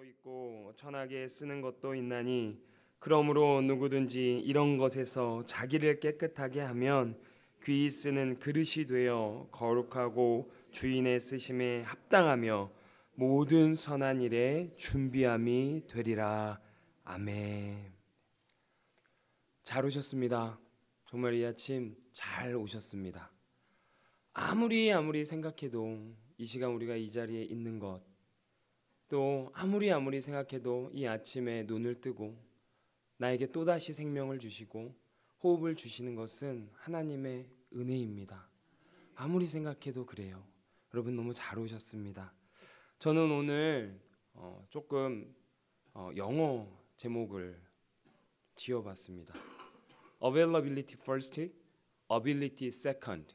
것도 있고 천하게 쓰는 것도 있나니 그러므로 누구든지 이런 것에서 자기를 깨끗하게 하면 귀히 쓰는 그릇이 되어 거룩하고 주인의 쓰심에 합당하며 모든 선한 일에 준비함이 되리라 아멘. 잘 오셨습니다. 정말 이 아침 잘 오셨습니다. 아무리 아무리 생각해도 이 시간 우리가 이 자리에 있는 것또 아무리 아무리 생각해도 이 아침에 눈을 뜨고 나에게 또다시 생명을 주시고 호흡을 주시는 것은 하나님의 은혜입니다. 아무리 생각해도 그래요. 여러분 너무 잘 오셨습니다. 저는 오늘 어 조금 어 영어 제목을 지어봤습니다. Availability first, ability second.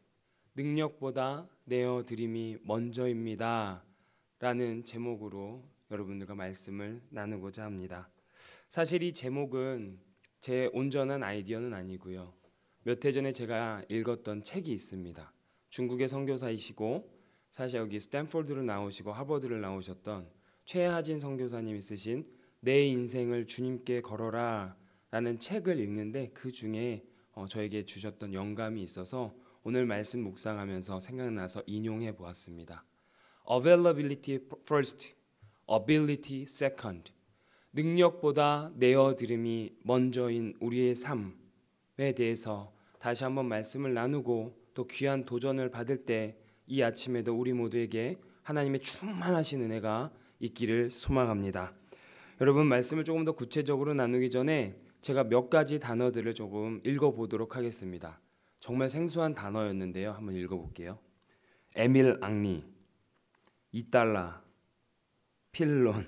능력보다 내어드림이 먼저입니다. 라는 제목으로 여러분들과 말씀을 나누고자 합니다. 사실 이 제목은 제 온전한 아이디어는 아니고요. 몇 해 전에 제가 읽었던 책이 있습니다. 중국의 선교사이시고 사실 여기 스탠포드로 나오시고 하버드를 나오셨던 최하진 선교사님이 쓰신 내 인생을 주님께 걸어라 라는 책을 읽는데 그 중에 어, 저에게 주셨던 영감이 있어서 오늘 말씀 묵상하면서 생각나서 인용해 보았습니다. availability first, ability second. 능력보다 내어드림이 먼저인 우리의 삶에 대해서 다시 한번 말씀을 나누고 또 귀한 도전을 받을 때 이 아침에도 우리 모두에게 하나님의 충만하신 은혜가 있기를 소망합니다. 여러분 말씀을 조금 더 구체적으로 나누기 전에 제가 몇 가지 단어들을 조금 읽어보도록 하겠습니다. 정말 생소한 단어였는데요. 한번 읽어볼게요. 에밀 앙리 이달라, 필론,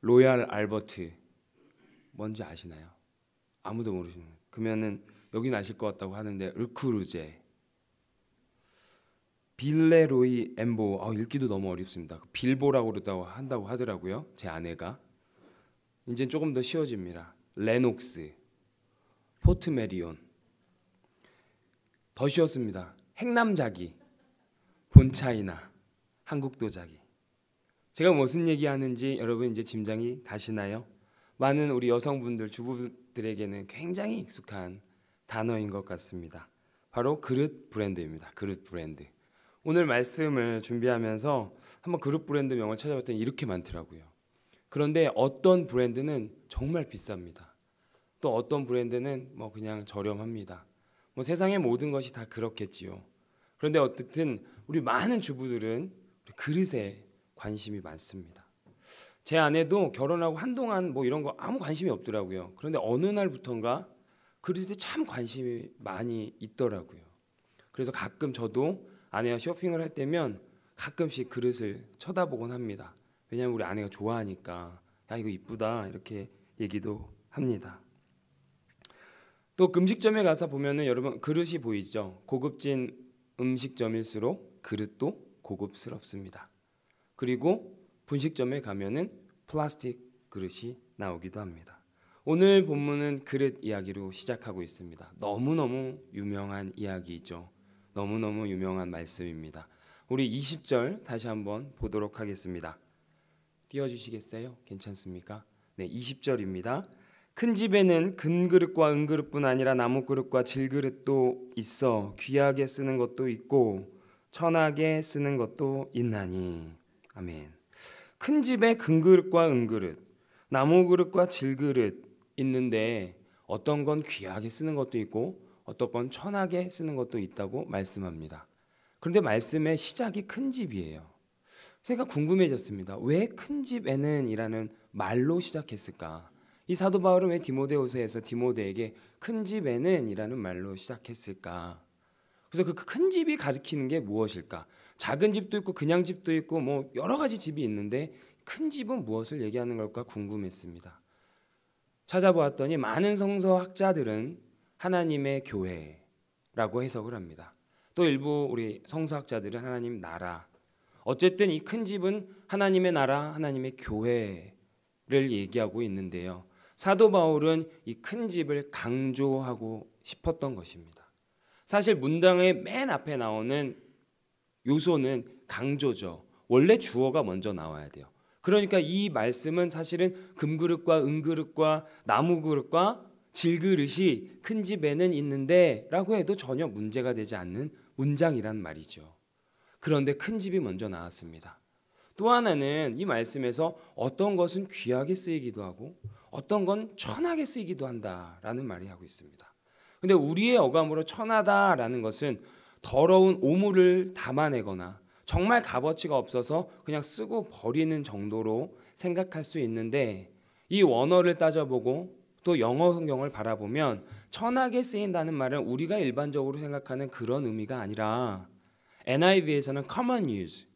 로얄 알버트 뭔지 아시나요? 아무도 모르시는 그러면은 여긴 아실 것 같다고 하는데 르쿠르제 빌레로이 엠보 아, 읽기도 너무 어렵습니다. 그 빌보라고 그러다고 한다고 하더라고요. 제 아내가 이제 조금 더 쉬워집니다. 레녹스 포트메리온 더 쉬웠습니다. 행남자기 본차이나 한국 도자기. 제가 무슨 얘기하는지 여러분 이제 짐작이 가시나요? 많은 우리 여성분들 주부들에게는 굉장히 익숙한 단어인 것 같습니다. 바로 그릇 브랜드입니다. 그릇 브랜드. 오늘 말씀을 준비하면서 한번 그릇 브랜드 명을 찾아봤더니 이렇게 많더라고요. 그런데 어떤 브랜드는 정말 비쌉니다. 또 어떤 브랜드는 뭐 그냥 저렴합니다. 뭐 세상의 모든 것이 다 그렇겠지요. 그런데 어쨌든 우리 많은 주부들은 그릇에 관심이 많습니다. 제 아내도 결혼하고 한동안 뭐 이런 거 아무 관심이 없더라고요. 그런데 어느 날부턴가 그릇에 참 관심이 많이 있더라고요. 그래서 가끔 저도 아내와 쇼핑을 할 때면 가끔씩 그릇을 쳐다보곤 합니다. 왜냐하면 우리 아내가 좋아하니까 야 이거 이쁘다 이렇게 얘기도 합니다. 또 음식점에 가서 보면은 여러분 그릇이 보이죠. 고급진 음식점일수록 그릇도 고급스럽습니다. 그리고 분식점에 가면은 플라스틱 그릇이 나오기도 합니다. 오늘 본문은 그릇 이야기로 시작하고 있습니다. 너무너무 유명한 이야기죠 너무너무 유명한 말씀입니다. 우리 20절 다시 한번 보도록 하겠습니다. 띄워 주시겠어요? 괜찮습니까? 네, 20절입니다. 큰 집에는 근 그릇과 은 그릇뿐 아니라 나무 그릇과 질 그릇도 있어 귀하게 쓰는 것도 있고 천하게 쓰는 것도 있나니. 아멘. 큰 집에 금그릇과 은그릇, 나무그릇과 질그릇 있는데 어떤 건 귀하게 쓰는 것도 있고 어떤 건 천하게 쓰는 것도 있다고 말씀합니다. 그런데 말씀의 시작이 큰 집이에요. 제가 궁금해졌습니다. 왜 큰 집에는 이라는 말로 시작했을까? 이 사도 바울은 왜 디모데후서에서 디모데에게 큰 집에는 이라는 말로 시작했을까? 그래서 그 큰 집이 가리키는 게 무엇일까? 작은 집도 있고 그냥 집도 있고 뭐 여러 가지 집이 있는데 큰 집은 무엇을 얘기하는 걸까 궁금했습니다. 찾아보았더니 많은 성서학자들은 하나님의 교회라고 해석을 합니다. 또 일부 우리 성서학자들은 하나님 나라. 어쨌든 이 큰 집은 하나님의 나라, 하나님의 교회를 얘기하고 있는데요. 사도 바울은 이 큰 집을 강조하고 싶었던 것입니다. 사실 문장의 맨 앞에 나오는 요소는 강조죠. 원래 주어가 먼저 나와야 돼요. 그러니까 이 말씀은 사실은 금그릇과 은그릇과 나무그릇과 질그릇이 큰 집에는 있는데 라고 해도 전혀 문제가 되지 않는 문장이란 말이죠. 그런데 큰 집이 먼저 나왔습니다. 또 하나는 이 말씀에서 어떤 것은 귀하게 쓰이기도 하고 어떤 건 천하게 쓰이기도 한다라는 말이 하고 있습니다. 근데 우리의 어감으로 천하다라는 것은 더러운 오물을 담아내거나 정말 값어치가 없어서 그냥 쓰고 버리는 정도로 생각할 수 있는데 이 원어를 따져보고 또 영어 성경을 바라보면 천하게 쓰인다는 말은 우리가 일반적으로 생각하는 그런 의미가 아니라 NIV에서는 common use,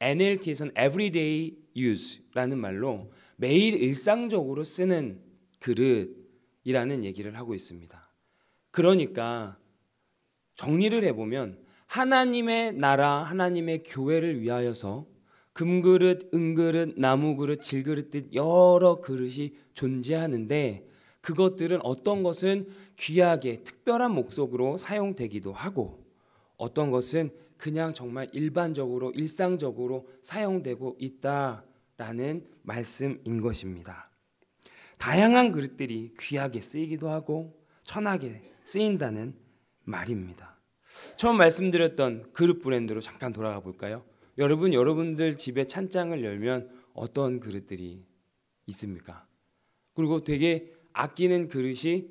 NLT에서는 everyday use라는 말로 매일 일상적으로 쓰는 그릇이라는 얘기를 하고 있습니다. 그러니까 정리를 해보면 하나님의 나라, 하나님의 교회를 위하여서 금그릇, 은그릇, 나무그릇, 질그릇 듯 여러 그릇이 존재하는데 그것들은 어떤 것은 귀하게 특별한 목적으로 사용되기도 하고 어떤 것은 그냥 정말 일반적으로 일상적으로 사용되고 있다라는 말씀인 것입니다. 다양한 그릇들이 귀하게 쓰이기도 하고 천하게 쓰인다는 말입니다. 처음 말씀드렸던 그릇 브랜드로 잠깐 돌아가 볼까요? 여러분 여러분들 집에 찬장을 열면 어떤 그릇들이 있습니까? 그리고 되게 아끼는 그릇이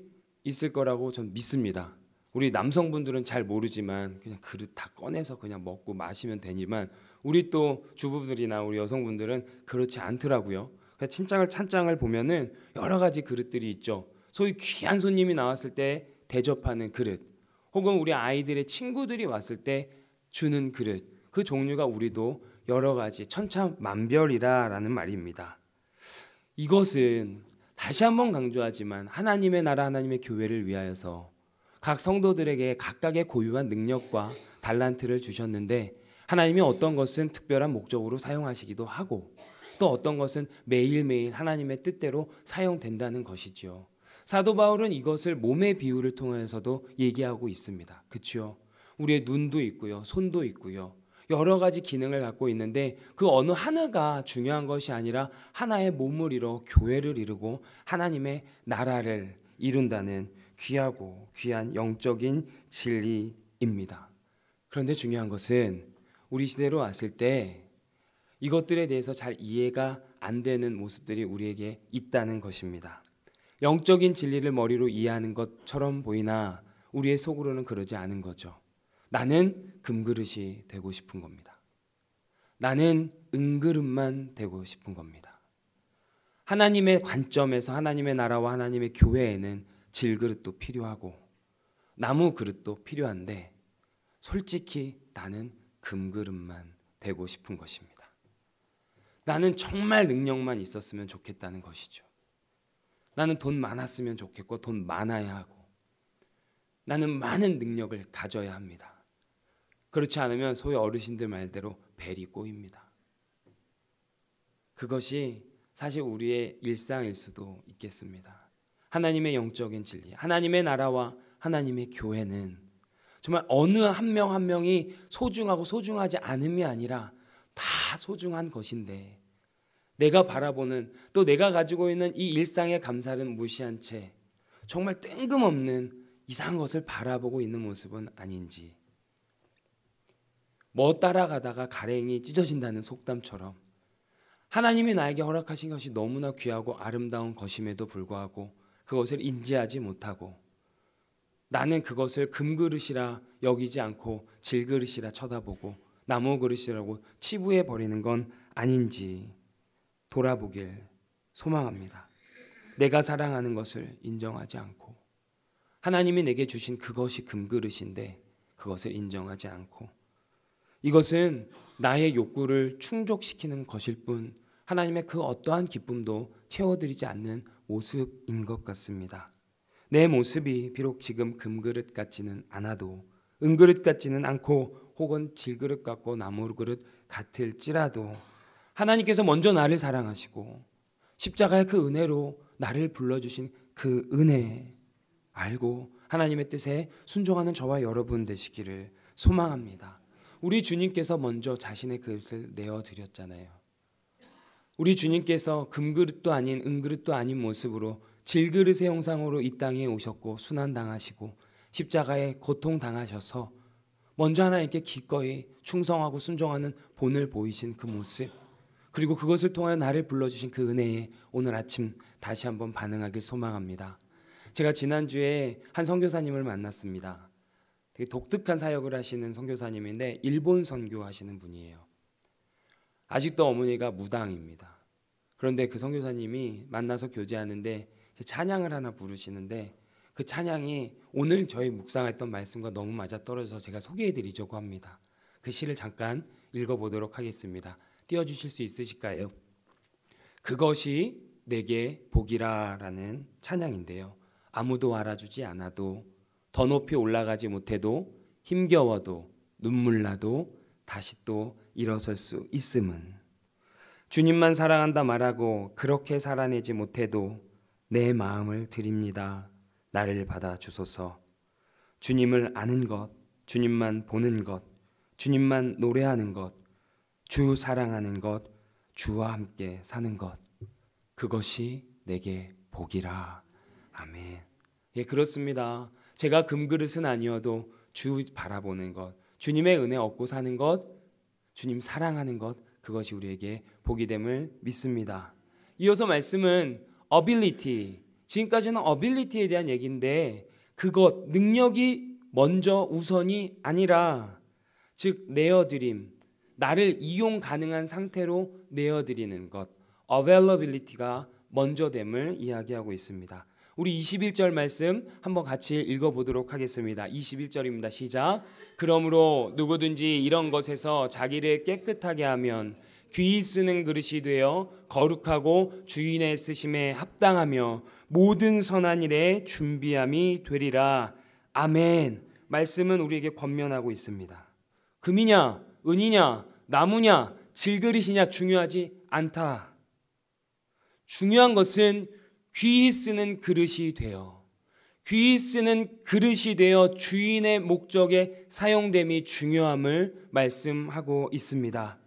있을 거라고 전 믿습니다. 우리 남성분들은 잘 모르지만 그냥 그릇 다 꺼내서 그냥 먹고 마시면 되지만 우리 또 주부들이나 우리 여성분들은 그렇지 않더라고요. 그래서 장을 찬장을 보면은 여러 가지 그릇들이 있죠. 소위 귀한 손님이 나왔을 때 대접하는 그릇, 혹은 우리 아이들의 친구들이 왔을 때 주는 그릇, 그 종류가 우리도 여러 가지 천차만별이라라는 말입니다. 이것은 다시 한번 강조하지만 하나님의 나라 하나님의 교회를 위하여서 각 성도들에게 각각의 고유한 능력과 달란트를 주셨는데 하나님이 어떤 것은 특별한 목적으로 사용하시기도 하고 또 어떤 것은 매일매일 하나님의 뜻대로 사용된다는 것이지요. 사도 바울은 이것을 몸의 비유를 통해서도 얘기하고 있습니다. 그치요? 우리의 눈도 있고요, 손도 있고요, 여러 가지 기능을 갖고 있는데 그 어느 하나가 중요한 것이 아니라 하나의 몸을 이뤄 교회를 이루고 하나님의 나라를 이룬다는 귀하고 귀한 영적인 진리입니다. 그런데 중요한 것은 우리 시대로 왔을 때 이것들에 대해서 잘 이해가 안 되는 모습들이 우리에게 있다는 것입니다. 영적인 진리를 머리로 이해하는 것처럼 보이나 우리의 속으로는 그러지 않은 거죠. 나는 금그릇이 되고 싶은 겁니다. 나는 은그릇만 되고 싶은 겁니다. 하나님의 관점에서 하나님의 나라와 하나님의 교회에는 질그릇도 필요하고 나무 그릇도 필요한데 솔직히 나는 금그릇만 되고 싶은 것입니다. 나는 정말 능력만 있었으면 좋겠다는 것이죠. 나는 돈 많았으면 좋겠고 돈 많아야 하고 나는 많은 능력을 가져야 합니다. 그렇지 않으면 소위 어르신들 말대로 벨이 꼬입니다. 그것이 사실 우리의 일상일 수도 있겠습니다. 하나님의 영적인 진리, 하나님의 나라와 하나님의 교회는 정말 어느 한 명한 한 명이 소중하고 소중하지 않음이 아니라 다 소중한 것인데 내가 바라보는 또 내가 가지고 있는 이 일상의 감사를 무시한 채 정말 뜬금없는 이상한 것을 바라보고 있는 모습은 아닌지 뭐 따라가다가 가랭이 찢어진다는 속담처럼 하나님이 나에게 허락하신 것이 너무나 귀하고 아름다운 것임에도 불구하고 그것을 인지하지 못하고 나는 그것을 금그릇이라 여기지 않고 질그릇이라 쳐다보고 나무그릇이라고 치부해 버리는 건 아닌지 돌아보길 소망합니다. 내가 사랑하는 것을 인정하지 않고 하나님이 내게 주신 그것이 금그릇인데 그것을 인정하지 않고 이것은 나의 욕구를 충족시키는 것일 뿐 하나님의 그 어떠한 기쁨도 채워드리지 않는 모습인 것 같습니다. 내 모습이 비록 지금 금그릇 같지는 않아도 은그릇 같지는 않고 혹은 질그릇 같고 나무그릇 같을지라도 하나님께서 먼저 나를 사랑하시고 십자가의 그 은혜로 나를 불러주신 그 은혜 알고 하나님의 뜻에 순종하는 저와 여러분 되시기를 소망합니다. 우리 주님께서 먼저 자신의 그릇을 내어 드렸잖아요. 우리 주님께서 금그릇도 아닌 은그릇도 아닌 모습으로 질그릇의 형상으로 이 땅에 오셨고 순환당하시고 십자가에 고통 당하셔서 먼저 하나님께 기꺼이 충성하고 순종하는 본을 보이신 그 모습 그리고 그것을 통하여 나를 불러주신 그 은혜에 오늘 아침 다시 한번 반응하길 소망합니다. 제가 지난주에 한 선교사님을 만났습니다. 되게 독특한 사역을 하시는 선교사님인데 일본 선교하시는 분이에요. 아직도 어머니가 무당입니다. 그런데 그 선교사님이 만나서 교제하는데 찬양을 하나 부르시는데 그 찬양이 오늘 저희 묵상했던 말씀과 너무 맞아 떨어져서 제가 소개해 드리려고 합니다. 그 시를 잠깐 읽어 보도록 하겠습니다. 띄워주실 수 있으실까요? 그것이 내게 복이라라는 찬양인데요. 아무도 알아주지 않아도 더 높이 올라가지 못해도 힘겨워도 눈물 나도 다시 또 일어설 수 있음은 주님만 사랑한다 말하고 그렇게 살아내지 못해도 내 마음을 드립니다. 나를 받아 주소서. 주님을 아는 것, 주님만 보는 것, 주님만 노래하는 것, 주 사랑하는 것, 주와 함께 사는 것, 그것이 내게 복이라. 아멘. 예, 그렇습니다. 제가 금그릇은 아니어도 주 바라보는 것, 주님의 은혜 얻고 사는 것, 주님 사랑하는 것, 그것이 우리에게 복이 됨을 믿습니다. 이어서 말씀은 ability. 지금까지는 ability에 대한 얘기인데 그것 능력이 먼저 우선이 아니라 즉 내어드림, 나를 이용 가능한 상태로 내어드리는 것 availability가 먼저됨을 이야기하고 있습니다. 우리 21절 말씀 한번 같이 읽어보도록 하겠습니다. 21절입니다. 시작. 그러므로 누구든지 이런 것에서 자기를 깨끗하게 하면 귀히 쓰는 그릇이 되어 거룩하고 주인의 쓰심에 합당하며 모든 선한 일에 준비함이 되리라. 아멘. 말씀은 우리에게 권면하고 있습니다. 금이냐, 은이냐, 나무냐 질그릇이냐 중요하지 않다. 중요한 것은 귀히 쓰는 그릇이 되어 귀히 쓰는 그릇이 되어 주인의 목적에 사용됨이 중요함을 말씀하고 있습니다.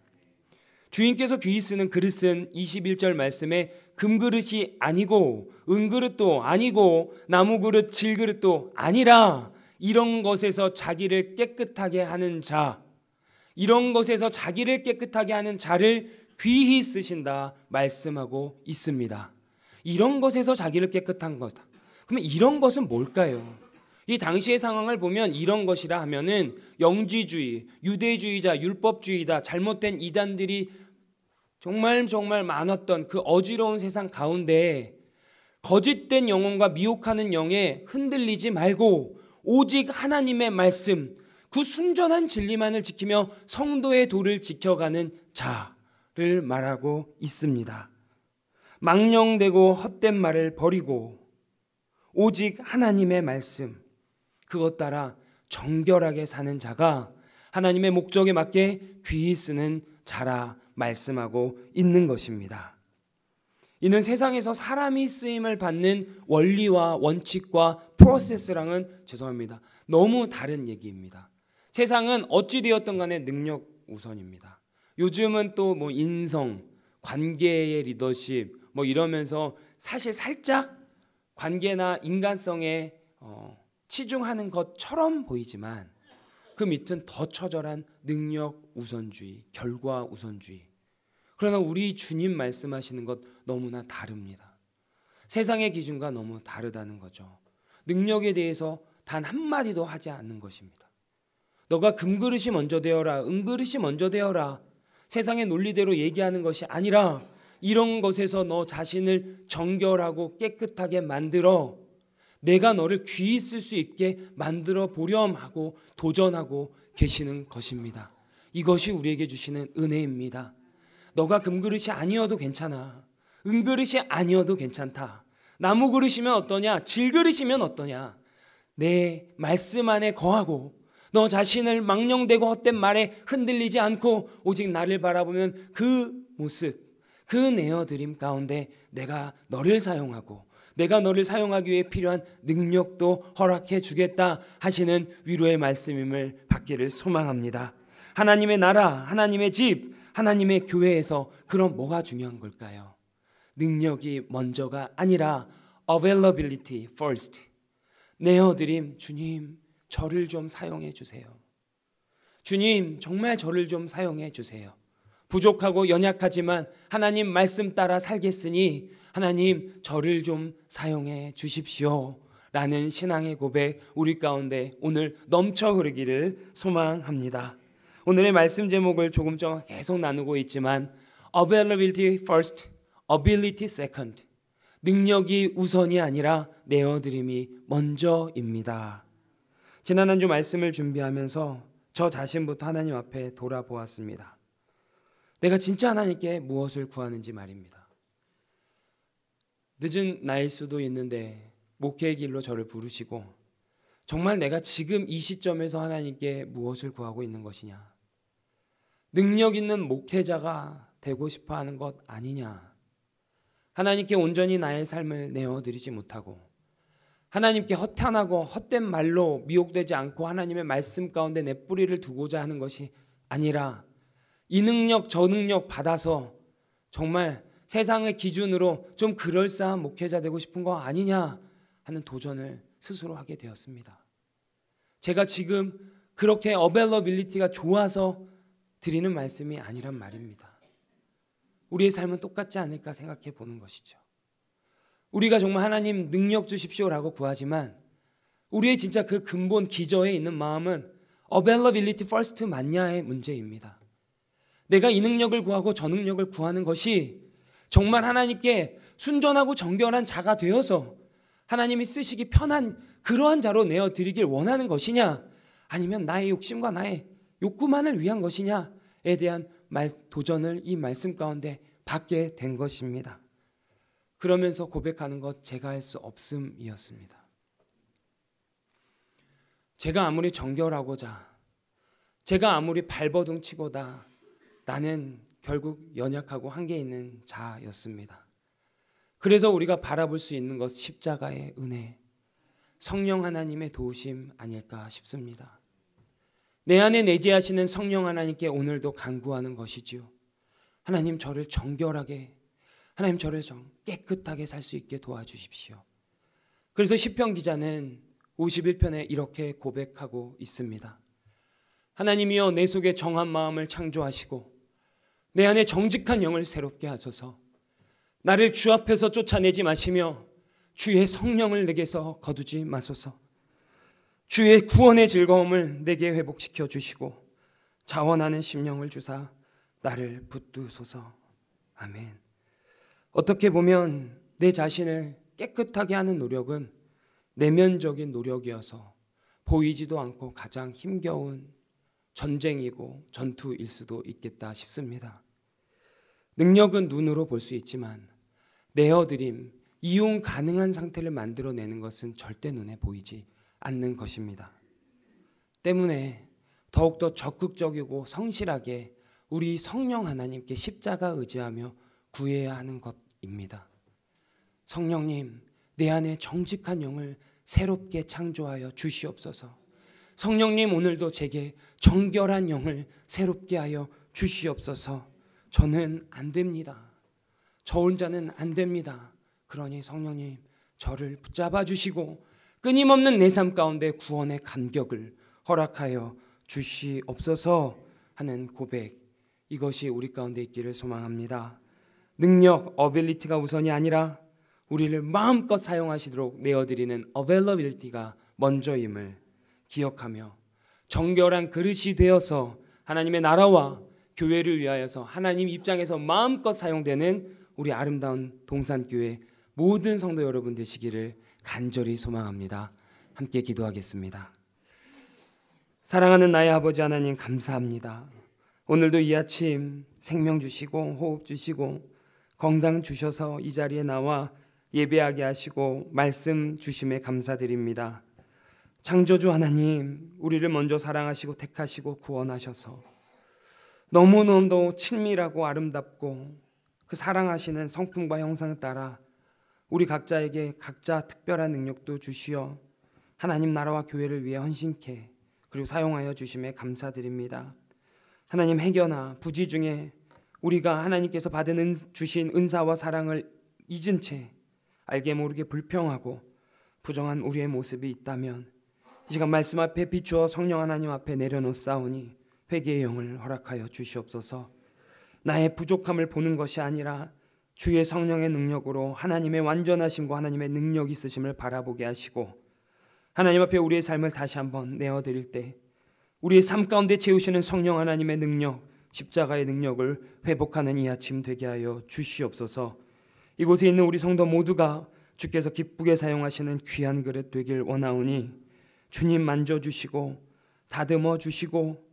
주인께서 귀히 쓰는 그릇은 21절 말씀에 금그릇이 아니고 은그릇도 아니고 나무그릇 질그릇도 아니라 이런 것에서 자기를 깨끗하게 하는 자 이런 것에서 자기를 깨끗하게 하는 자를 귀히 쓰신다 말씀하고 있습니다. 이런 것에서 자기를 깨끗한 것이다. 그러면 이런 것은 뭘까요? 이 당시의 상황을 보면 이런 것이라 하면은 영지주의, 유대주의자, 율법주의다, 잘못된 이단들이 정말 정말 많았던 그 어지러운 세상 가운데 거짓된 영혼과 미혹하는 영에 흔들리지 말고 오직 하나님의 말씀, 그 순전한 진리만을 지키며 성도의 도를 지켜가는 자를 말하고 있습니다. 망령되고 헛된 말을 버리고 오직 하나님의 말씀 그것 따라 정결하게 사는 자가 하나님의 목적에 맞게 귀히 쓰는 자라 말씀하고 있는 것입니다. 이는 세상에서 사람이 쓰임을 받는 원리와 원칙과 프로세스랑은 죄송합니다. 너무 다른 얘기입니다. 세상은 어찌 되었던 간에 능력 우선입니다. 요즘은 또 뭐 인성, 관계의 리더십 뭐 이러면서 사실 살짝 관계나 인간성에 어, 치중하는 것처럼 보이지만 그 밑은 더 처절한 능력 우선주의, 결과 우선주의. 그러나 우리 주님 말씀하시는 것 너무나 다릅니다. 세상의 기준과 너무 다르다는 거죠. 능력에 대해서 단 한마디도 하지 않는 것입니다. 너가 금그릇이 먼저 되어라, 은그릇이 먼저 되어라. 세상의 논리대로 얘기하는 것이 아니라 이런 것에서 너 자신을 정결하고 깨끗하게 만들어 내가 너를 귀히 쓸수 있게 만들어 보렴 하고 도전하고 계시는 것입니다. 이것이 우리에게 주시는 은혜입니다. 너가 금그릇이 아니어도 괜찮아. 은그릇이 아니어도 괜찮다. 나무 그릇이면 어떠냐? 질그릇이면 어떠냐? 내 말씀 안에 거하고 너 자신을 망령되고 헛된 말에 흔들리지 않고 오직 나를 바라보는 그 모습, 그 내어드림 가운데 내가 너를 사용하고 내가 너를 사용하기 위해 필요한 능력도 허락해 주겠다 하시는 위로의 말씀임을 받기를 소망합니다. 하나님의 나라, 하나님의 집, 하나님의 교회에서 그럼 뭐가 중요한 걸까요? 능력이 먼저가 아니라 availability first. 내어드림 주님 저를 좀 사용해 주세요. 주님, 정말 저를 좀 사용해 주세요. 부족하고 연약하지만 하나님 말씀 따라 살겠으니 하나님 저를 좀 사용해 주십시오. 라는 신앙의 고백 우리 가운데 오늘 넘쳐 흐르기를 소망합니다. 오늘의 말씀 제목을 조금 좀 계속 나누고 있지만 availability first, ability second. 능력이 우선이 아니라 내어드림이 먼저입니다. 지난 한 주 말씀을 준비하면서 저 자신부터 하나님 앞에 돌아보았습니다. 내가 진짜 하나님께 무엇을 구하는지 말입니다. 늦은 나일 수도 있는데 목회의 길로 저를 부르시고 정말 내가 지금 이 시점에서 하나님께 무엇을 구하고 있는 것이냐? 능력 있는 목회자가 되고 싶어 하는 것 아니냐? 하나님께 온전히 나의 삶을 내어드리지 못하고 하나님께 허탄하고 헛된 말로 미혹되지 않고 하나님의 말씀 가운데 내 뿌리를 두고자 하는 것이 아니라 이 능력 저 능력 받아서 정말 세상의 기준으로 좀 그럴싸한 목회자 되고 싶은 거 아니냐 하는 도전을 스스로 하게 되었습니다. 제가 지금 그렇게 어벨러빌리티가 좋아서 드리는 말씀이 아니란 말입니다. 우리의 삶은 똑같지 않을까 생각해 보는 것이죠. 우리가 정말 하나님 능력 주십시오라고 구하지만 우리의 진짜 그 근본 기저에 있는 마음은 availability first 맞냐의 문제입니다. 내가 이 능력을 구하고 저 능력을 구하는 것이 정말 하나님께 순전하고 정결한 자가 되어서 하나님이 쓰시기 편한 그러한 자로 내어 드리길 원하는 것이냐 아니면 나의 욕심과 나의 욕구만을 위한 것이냐에 대한 말, 도전을 이 말씀 가운데 받게 된 것입니다. 그러면서 고백하는 것 제가 할 수 없음이었습니다. 제가 아무리 정결하고자, 제가 아무리 발버둥 치고다, 나는 결국 연약하고 한계 있는 자였습니다. 그래서 우리가 바라볼 수 있는 것 십자가의 은혜, 성령 하나님의 도우심 아닐까 싶습니다. 내 안에 내재하시는 성령 하나님께 오늘도 간구하는 것이지요. 하나님 저를 정결하게 하나님 저를 좀 깨끗하게 살 수 있게 도와주십시오. 그래서 시편 기자는 51편에 이렇게 고백하고 있습니다. 하나님이여 내 속에 정한 마음을 창조하시고 내 안에 정직한 영을 새롭게 하소서. 나를 주 앞에서 쫓아내지 마시며 주의 성령을 내게서 거두지 마소서. 주의 구원의 즐거움을 내게 회복시켜 주시고 자원하는 심령을 주사 나를 붙드소서. 아멘. 어떻게 보면 내 자신을 깨끗하게 하는 노력은 내면적인 노력이어서 보이지도 않고 가장 힘겨운 전쟁이고 전투일 수도 있겠다 싶습니다. 능력은 눈으로 볼 수 있지만 내어드림, 이용 가능한 상태를 만들어내는 것은 절대 눈에 보이지 않는 것입니다. 때문에 더욱더 적극적이고 성실하게 우리 성령 하나님께 십자가 의지하며 구해야 하는 것 입니다. 성령님, 내 안에 정직한 영을 새롭게 창조하여 주시옵소서. 성령님, 오늘도 제게 정결한 영을 새롭게 하여 주시옵소서. 저는 안 됩니다. 저 혼자는 안 됩니다. 그러니 성령님, 저를 붙잡아 주시고 끊임없는 내 삶 가운데 구원의 감격을 허락하여 주시옵소서 하는 고백 이것이 우리 가운데 있기를 소망합니다. 능력, 어빌리티가 우선이 아니라 우리를 마음껏 사용하시도록 내어드리는 어벨러빌티가 먼저임을 기억하며 정결한 그릇이 되어서 하나님의 나라와 교회를 위하여서 하나님 입장에서 마음껏 사용되는 우리 아름다운 동산교회 모든 성도 여러분 되시기를 간절히 소망합니다. 함께 기도하겠습니다. 사랑하는 나의 아버지 하나님 감사합니다. 오늘도 이 아침 생명 주시고 호흡 주시고 건강 주셔서 이 자리에 나와 예배하게 하시고 말씀 주심에 감사드립니다. 창조주 하나님, 우리를 먼저 사랑하시고 택하시고 구원하셔서 너무너무 친밀하고 아름답고 그 사랑하시는 성품과 형상 따라 우리 각자에게 각자 특별한 능력도 주시어 하나님 나라와 교회를 위해 헌신케 그리고 사용하여 주심에 감사드립니다. 하나님 해결나 부지 중에 우리가 하나님께서 받은 은, 주신 은사와 사랑을 잊은 채 알게 모르게 불평하고 부정한 우리의 모습이 있다면 이 시간 말씀 앞에 비추어 성령 하나님 앞에 내려놓사오니 회개의 영을 허락하여 주시옵소서. 나의 부족함을 보는 것이 아니라 주의 성령의 능력으로 하나님의 완전하심과 하나님의 능력 있으심을 바라보게 하시고 하나님 앞에 우리의 삶을 다시 한번 내어 드릴 때 우리의 삶 가운데 채우시는 성령 하나님의 능력 십자가의 능력을 회복하는 이 아침 되게 하여 주시옵소서. 이곳에 있는 우리 성도 모두가 주께서 기쁘게 사용하시는 귀한 그릇 되길 원하오니 주님 만져 주시고 다듬어 주시고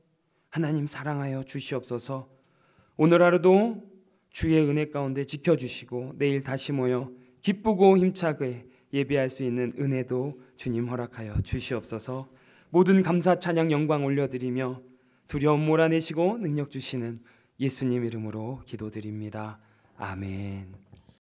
하나님 사랑하여 주시옵소서. 오늘 하루도 주의 은혜 가운데 지켜 주시고 내일 다시 모여 기쁘고 힘차게 예배할 수 있는 은혜도 주님 허락하여 주시옵소서. 모든 감사 찬양 영광 올려드리며 두려움 몰아내시고 능력 주시는 예수님 이름으로 기도드립니다. 아멘.